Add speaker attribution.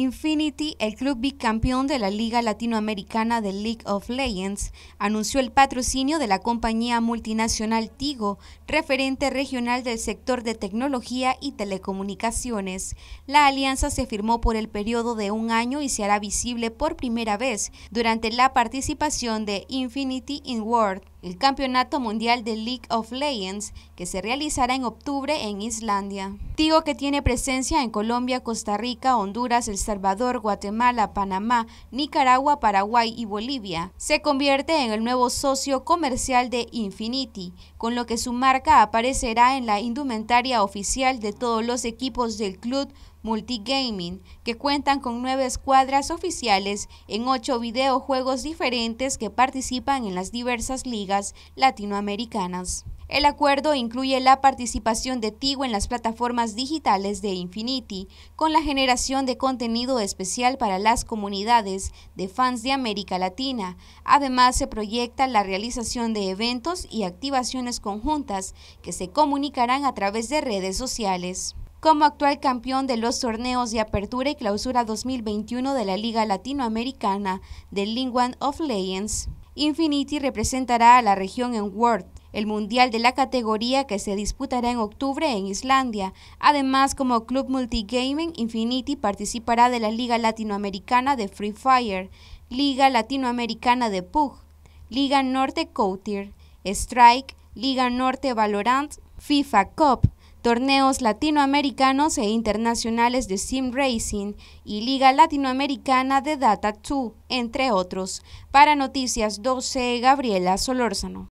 Speaker 1: Infinity, el club bicampeón de la Liga Latinoamericana de League of Legends, anunció el patrocinio de la compañía multinacional Tigo, referente regional del sector de tecnología y telecomunicaciones. La alianza se firmó por el periodo de un año y se hará visible por primera vez durante la participación de Infinity in World el Campeonato Mundial de League of Legends, que se realizará en octubre en Islandia. Tigo que tiene presencia en Colombia, Costa Rica, Honduras, El Salvador, Guatemala, Panamá, Nicaragua, Paraguay y Bolivia, se convierte en el nuevo socio comercial de Infiniti, con lo que su marca aparecerá en la indumentaria oficial de todos los equipos del club multigaming, que cuentan con nueve escuadras oficiales en ocho videojuegos diferentes que participan en las diversas ligas latinoamericanas. El acuerdo incluye la participación de Tigo en las plataformas digitales de Infinity, con la generación de contenido especial para las comunidades de fans de América Latina. Además, se proyecta la realización de eventos y activaciones conjuntas que se comunicarán a través de redes sociales como actual campeón de los torneos de apertura y clausura 2021 de la Liga Latinoamericana de Lingwan of Legends. Infinity representará a la región en World, el mundial de la categoría que se disputará en octubre en Islandia. Además, como club multigaming, Infinity participará de la Liga Latinoamericana de Free Fire, Liga Latinoamericana de Pug, Liga Norte Couture, Strike, Liga Norte Valorant, FIFA Cup, torneos latinoamericanos e internacionales de Sim Racing y Liga Latinoamericana de Data 2, entre otros. Para Noticias 12, Gabriela Solórzano.